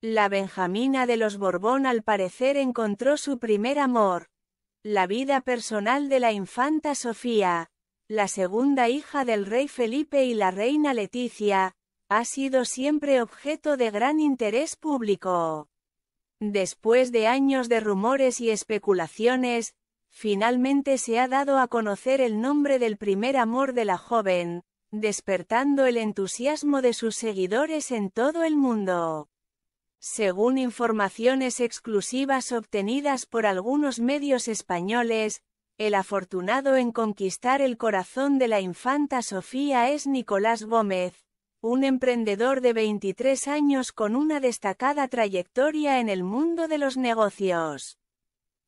La Benjamina de los Borbón al parecer encontró su primer amor. La vida personal de la infanta Sofía, la segunda hija del rey Felipe y la reina Leticia, ha sido siempre objeto de gran interés público. Después de años de rumores y especulaciones, finalmente se ha dado a conocer el nombre del primer amor de la joven, despertando el entusiasmo de sus seguidores en todo el mundo. Según informaciones exclusivas obtenidas por algunos medios españoles, el afortunado en conquistar el corazón de la infanta Sofía es Nicolás Gómez, un emprendedor de 23 años con una destacada trayectoria en el mundo de los negocios.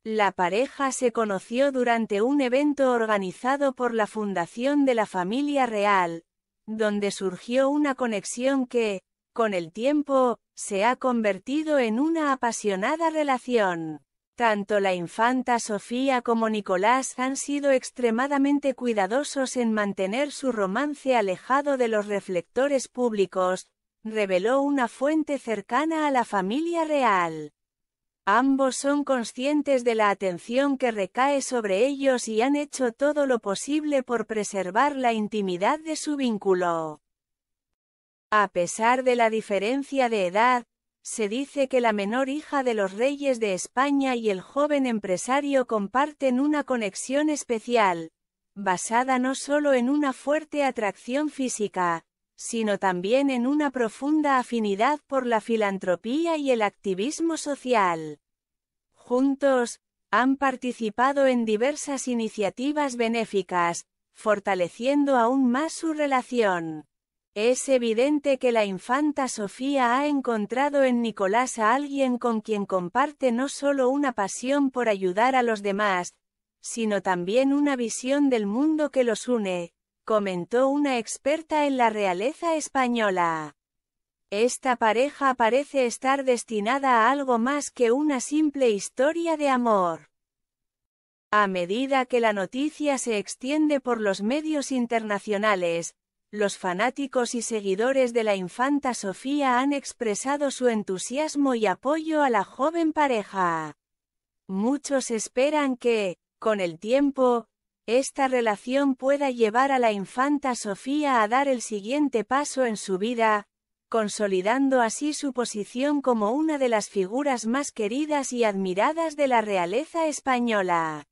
La pareja se conoció durante un evento organizado por la Fundación de la Familia Real, donde surgió una conexión que, con el tiempo, se ha convertido en una apasionada relación. Tanto la infanta Sofía como Nicolás han sido extremadamente cuidadosos en mantener su romance alejado de los reflectores públicos, reveló una fuente cercana a la familia real. Ambos son conscientes de la atención que recae sobre ellos y han hecho todo lo posible por preservar la intimidad de su vínculo. A pesar de la diferencia de edad, se dice que la menor hija de los reyes de España y el joven empresario comparten una conexión especial, basada no solo en una fuerte atracción física, sino también en una profunda afinidad por la filantropía y el activismo social. Juntos, han participado en diversas iniciativas benéficas, fortaleciendo aún más su relación. Es evidente que la infanta Sofía ha encontrado en Nicolás a alguien con quien comparte no solo una pasión por ayudar a los demás, sino también una visión del mundo que los une, comentó una experta en la realeza española. Esta pareja parece estar destinada a algo más que una simple historia de amor. A medida que la noticia se extiende por los medios internacionales, los fanáticos y seguidores de la infanta Sofía han expresado su entusiasmo y apoyo a la joven pareja. Muchos esperan que, con el tiempo, esta relación pueda llevar a la infanta Sofía a dar el siguiente paso en su vida, consolidando así su posición como una de las figuras más queridas y admiradas de la realeza española.